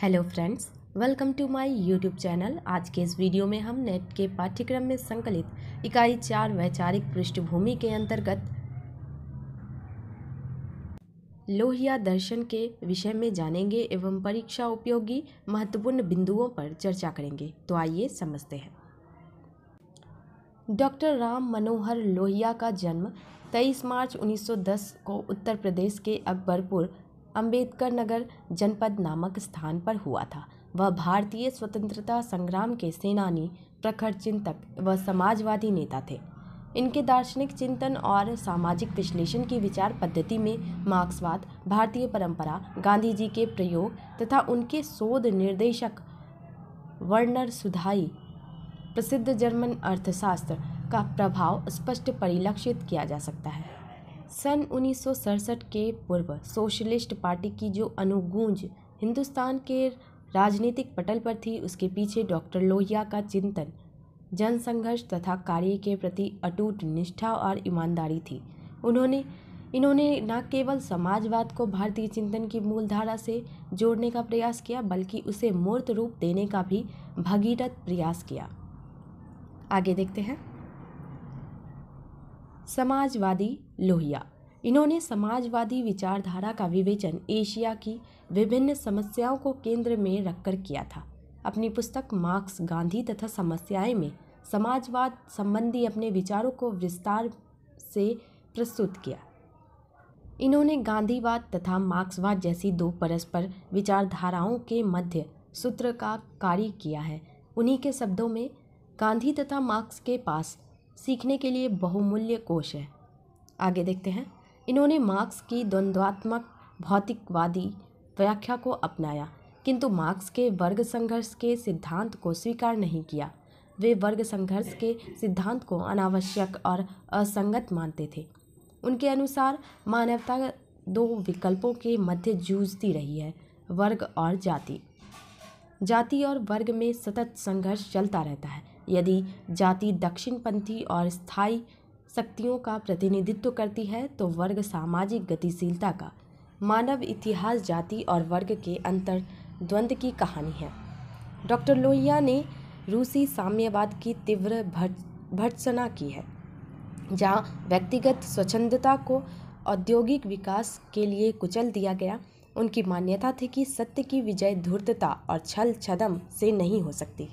hello friends welcome to my YouTube channel आज के इस वीडियो में हम नेट के पाठ्यक्रम में संकलित इकाई चार वैचारिक पृष्ठभूमि के अंतर्गत लोहिया दर्शन के विषय में जानेंगे एवं परीक्षा उपयोगी महत्वपूर्ण बिंदुओं पर चर्चा करेंगे तो आइए समझते हैं डॉक्टर राम मनोहर लोहिया का जन्म 23 मार्च 1910 को उत्तर प्रदेश के अकबरपुर अम्बेडकर नगर जनपद नामक स्थान पर हुआ था वह भारतीय स्वतंत्रता संग्राम के सेनानी प्रखर चिंतक व समाजवादी नेता थे इनके दार्शनिक चिंतन और सामाजिक विश्लेषण की विचार पद्धति में मार्क्सवाद भारतीय परंपरा गांधी जी के प्रयोग तथा उनके शोध निर्देशक वर्नर सुधाई प्रसिद्ध जर्मन अर्थशास्त्र का प्रभाव स्पष्ट परिलक्षित किया जा सकता है सन उन्नीस के पूर्व सोशलिस्ट पार्टी की जो अनुगूंज हिंदुस्तान के राजनीतिक पटल पर थी उसके पीछे डॉक्टर लोहिया का चिंतन जनसंघर्ष तथा कार्य के प्रति अटूट निष्ठा और ईमानदारी थी उन्होंने इन्होंने न केवल समाजवाद को भारतीय चिंतन की मूलधारा से जोड़ने का प्रयास किया बल्कि उसे मूर्त रूप देने का भी भगीरथ प्रयास किया आगे देखते हैं समाजवादी लोहिया इन्होंने समाजवादी विचारधारा का विवेचन एशिया की विभिन्न समस्याओं को केंद्र में रखकर किया था अपनी पुस्तक मार्क्स गांधी तथा समस्याएं में समाजवाद संबंधी अपने विचारों को विस्तार से प्रस्तुत किया इन्होंने गांधीवाद तथा मार्क्सवाद जैसी दो परस्पर विचारधाराओं के मध्य सूत्र का कार्य किया है उन्हीं के शब्दों में गांधी तथा मार्क्स के पास सीखने के लिए बहुमूल्य कोष है आगे देखते हैं इन्होंने मार्क्स की द्वंद्वात्मक भौतिकवादी व्याख्या को अपनाया किंतु मार्क्स के वर्ग संघर्ष के सिद्धांत को स्वीकार नहीं किया वे वर्ग संघर्ष के सिद्धांत को अनावश्यक और असंगत मानते थे उनके अनुसार मानवता दो विकल्पों के मध्य जूझती रही है वर्ग और जाति जाति और वर्ग में सतत संघर्ष चलता रहता है यदि जाति दक्षिणपंथी और स्थायी शक्तियों का प्रतिनिधित्व करती है तो वर्ग सामाजिक गतिशीलता का मानव इतिहास जाति और वर्ग के अंतर द्वंद्व की कहानी है डॉक्टर लोहिया ने रूसी साम्यवाद की तीव्र भर्सना की है जहाँ व्यक्तिगत स्वच्छंदता को औद्योगिक विकास के लिए कुचल दिया गया उनकी मान्यता थी कि सत्य की विजय धूर्तता और छल छदम से नहीं हो सकती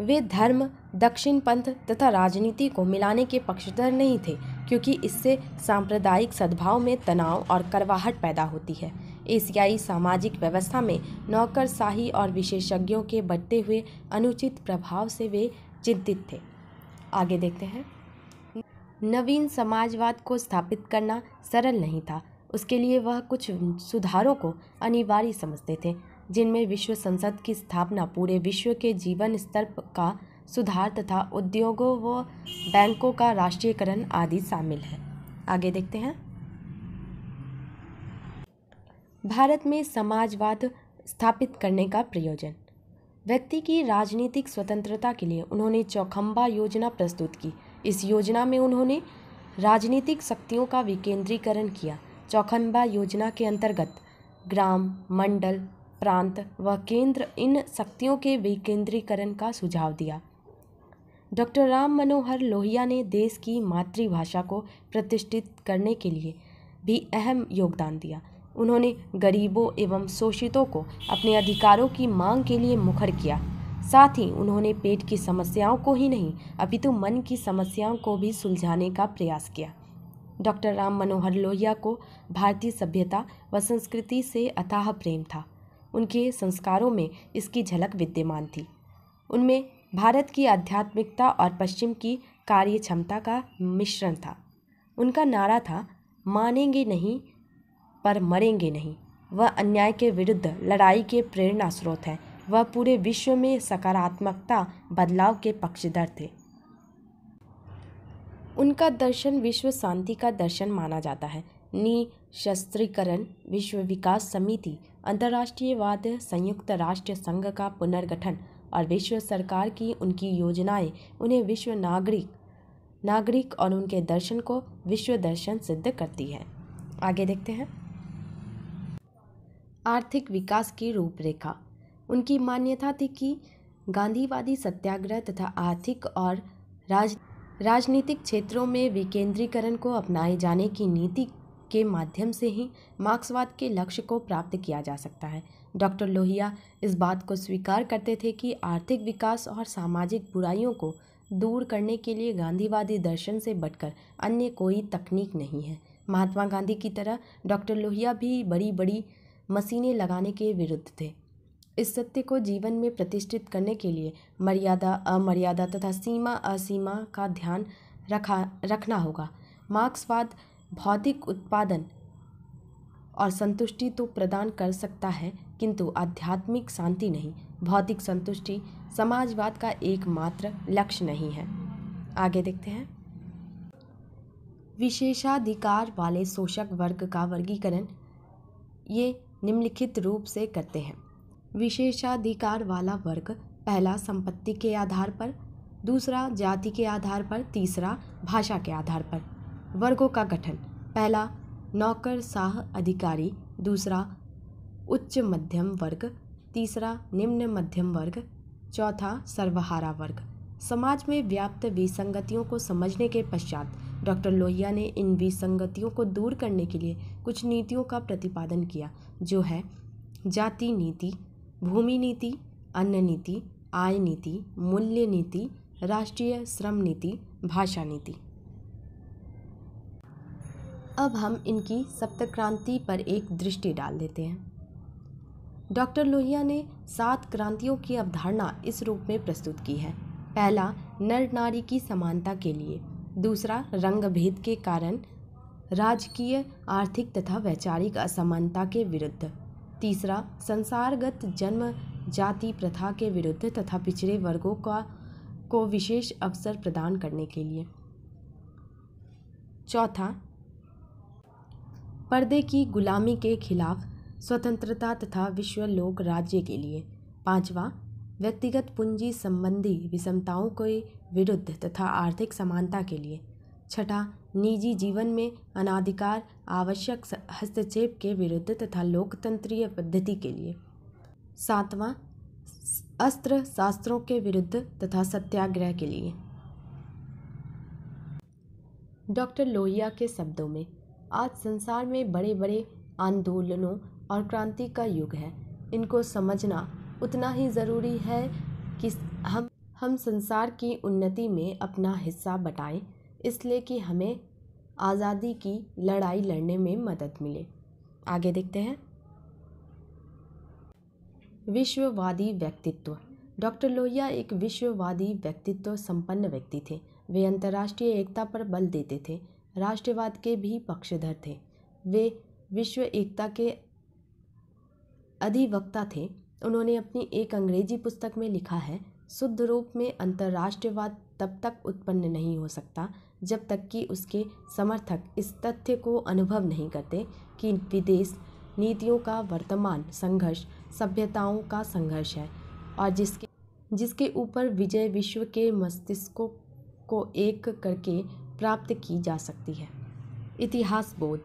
वे धर्म दक्षिण पंथ तथा राजनीति को मिलाने के पक्षधर नहीं थे क्योंकि इससे सांप्रदायिक सद्भाव में तनाव और करवाहट पैदा होती है एशियाई सामाजिक व्यवस्था में नौकरशाही और विशेषज्ञों के बढ़ते हुए अनुचित प्रभाव से वे चिंतित थे आगे देखते हैं नवीन समाजवाद को स्थापित करना सरल नहीं था उसके लिए वह कुछ सुधारों को अनिवार्य समझते थे जिनमें विश्व संसद की स्थापना पूरे विश्व के जीवन स्तर का सुधार तथा उद्योगों व बैंकों का राष्ट्रीयकरण आदि शामिल है आगे देखते हैं भारत में समाजवाद स्थापित करने का प्रयोजन व्यक्ति की राजनीतिक स्वतंत्रता के लिए उन्होंने चौखंबा योजना प्रस्तुत की इस योजना में उन्होंने राजनीतिक शक्तियों का विकेंद्रीकरण किया चौखंबा योजना के अंतर्गत ग्राम मंडल प्रांत व केंद्र इन शक्तियों के विकेंद्रीकरण का सुझाव दिया डॉक्टर राम मनोहर लोहिया ने देश की मातृभाषा को प्रतिष्ठित करने के लिए भी अहम योगदान दिया उन्होंने गरीबों एवं शोषितों को अपने अधिकारों की मांग के लिए मुखर किया साथ ही उन्होंने पेट की समस्याओं को ही नहीं अपितु तो मन की समस्याओं को भी सुलझाने का प्रयास किया डॉक्टर राम मनोहर लोहिया को भारतीय सभ्यता व संस्कृति से अथाह प्रेम था उनके संस्कारों में इसकी झलक विद्यमान थी उनमें भारत की आध्यात्मिकता और पश्चिम की कार्य क्षमता का मिश्रण था उनका नारा था मानेंगे नहीं पर मरेंगे नहीं वह अन्याय के विरुद्ध लड़ाई के प्रेरणा स्रोत है वह पूरे विश्व में सकारात्मकता बदलाव के पक्षधर थे उनका दर्शन विश्व शांति का दर्शन माना जाता है निशस्त्रीकरण विश्व विकास समिति अंतर्राष्ट्रीयवाद संयुक्त राष्ट्र संघ का पुनर्गठन और विश्व सरकार की उनकी योजनाएं उन्हें विश्व नागरिक नागरिक और उनके दर्शन को विश्व दर्शन सिद्ध करती है आगे देखते हैं आर्थिक विकास की रूपरेखा उनकी मान्यता थी कि गांधीवादी सत्याग्रह तथा आर्थिक और राज राजनीतिक क्षेत्रों में विकेंद्रीकरण को अपनाए जाने की नीति के माध्यम से ही मार्क्सवाद के लक्ष्य को प्राप्त किया जा सकता है डॉक्टर लोहिया इस बात को स्वीकार करते थे कि आर्थिक विकास और सामाजिक बुराइयों को दूर करने के लिए गांधीवादी दर्शन से बटकर अन्य कोई तकनीक नहीं है महात्मा गांधी की तरह डॉक्टर लोहिया भी बड़ी बड़ी मशीनें लगाने के विरुद्ध थे इस सत्य को जीवन में प्रतिष्ठित करने के लिए मर्यादा अमर्यादा तथा सीमा असीमा का ध्यान रखा रखना होगा मार्क्सवाद भौतिक उत्पादन और संतुष्टि तो प्रदान कर सकता है किंतु आध्यात्मिक शांति नहीं भौतिक संतुष्टि समाजवाद का एकमात्र लक्ष्य नहीं है आगे देखते हैं विशेषाधिकार वाले शोषक वर्ग का वर्गीकरण ये निम्नलिखित रूप से करते हैं विशेषाधिकार वाला वर्ग पहला संपत्ति के आधार पर दूसरा जाति के आधार पर तीसरा भाषा के आधार पर वर्गों का गठन पहला नौकर साह अधिकारी दूसरा उच्च मध्यम वर्ग तीसरा निम्न मध्यम वर्ग चौथा सर्वहारा वर्ग समाज में व्याप्त विसंगतियों को समझने के पश्चात डॉक्टर लोहिया ने इन विसंगतियों को दूर करने के लिए कुछ नीतियों का प्रतिपादन किया जो है जाति नीति भूमि नीति अन्न नीति आय नीति मूल्य नीति राष्ट्रीय श्रम नीति भाषा नीति अब हम इनकी सप्तक्रांति पर एक दृष्टि डाल देते हैं डॉक्टर लोहिया ने सात क्रांतियों की अवधारणा इस रूप में प्रस्तुत की है पहला नर नारी की समानता के लिए दूसरा रंग भेद के कारण राजकीय आर्थिक तथा वैचारिक असमानता के विरुद्ध तीसरा संसारगत जन्म जाति प्रथा के विरुद्ध तथा पिछड़े वर्गों का को विशेष अवसर प्रदान करने के लिए चौथा पर्दे की गुलामी के खिलाफ स्वतंत्रता तथा विश्व लोक राज्य के लिए पाँचवा व्यक्तिगत पूंजी संबंधी विषमताओं के विरुद्ध तथा आर्थिक समानता के लिए छठा निजी जीवन में अनाधिकार आवश्यक हस्तक्षेप के विरुद्ध तथा लोकतंत्रीय पद्धति के लिए सातवां अस्त्र शास्त्रों के विरुद्ध तथा सत्याग्रह के लिए डॉक्टर लोहिया के शब्दों में आज संसार में बड़े बड़े आंदोलनों और क्रांति का युग है इनको समझना उतना ही ज़रूरी है कि हम हम संसार की उन्नति में अपना हिस्सा बटाएं इसलिए कि हमें आज़ादी की लड़ाई लड़ने में मदद मिले आगे देखते हैं विश्ववादी व्यक्तित्व डॉक्टर लोहिया एक विश्ववादी व्यक्तित्व संपन्न व्यक्ति थे वे अंतर्राष्ट्रीय एकता पर बल देते थे राष्ट्रवाद के भी पक्षधर थे वे विश्व एकता के अधिवक्ता थे उन्होंने अपनी एक अंग्रेजी पुस्तक में लिखा है शुद्ध रूप में अंतर्राष्ट्रवाद तब तक उत्पन्न नहीं हो सकता जब तक कि उसके समर्थक इस तथ्य को अनुभव नहीं करते कि विदेश नीतियों का वर्तमान संघर्ष सभ्यताओं का संघर्ष है और जिसके जिसके ऊपर विजय विश्व के मस्तिष्कों को एक करके प्राप्त की जा सकती है इतिहास बोध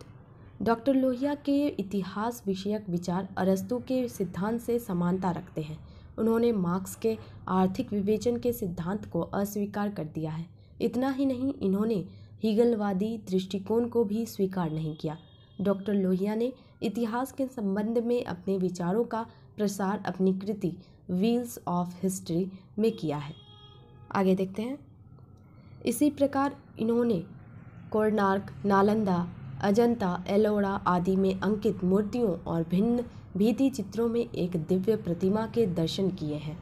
डॉक्टर लोहिया के इतिहास विषयक विचार अरस्तु के सिद्धांत से समानता रखते हैं उन्होंने मार्क्स के आर्थिक विवेचन के सिद्धांत को अस्वीकार कर दिया है इतना ही नहीं इन्होंने हीगलवादी दृष्टिकोण को भी स्वीकार नहीं किया डॉक्टर लोहिया ने इतिहास के संबंध में अपने विचारों का प्रसार अपनी कृति व्हील्स ऑफ हिस्ट्री में किया है आगे देखते हैं इसी प्रकार इन्होंने कोणार्क नालंदा अजंता एलोरा आदि में अंकित मूर्तियों और भिन्न भीति चित्रों में एक दिव्य प्रतिमा के दर्शन किए हैं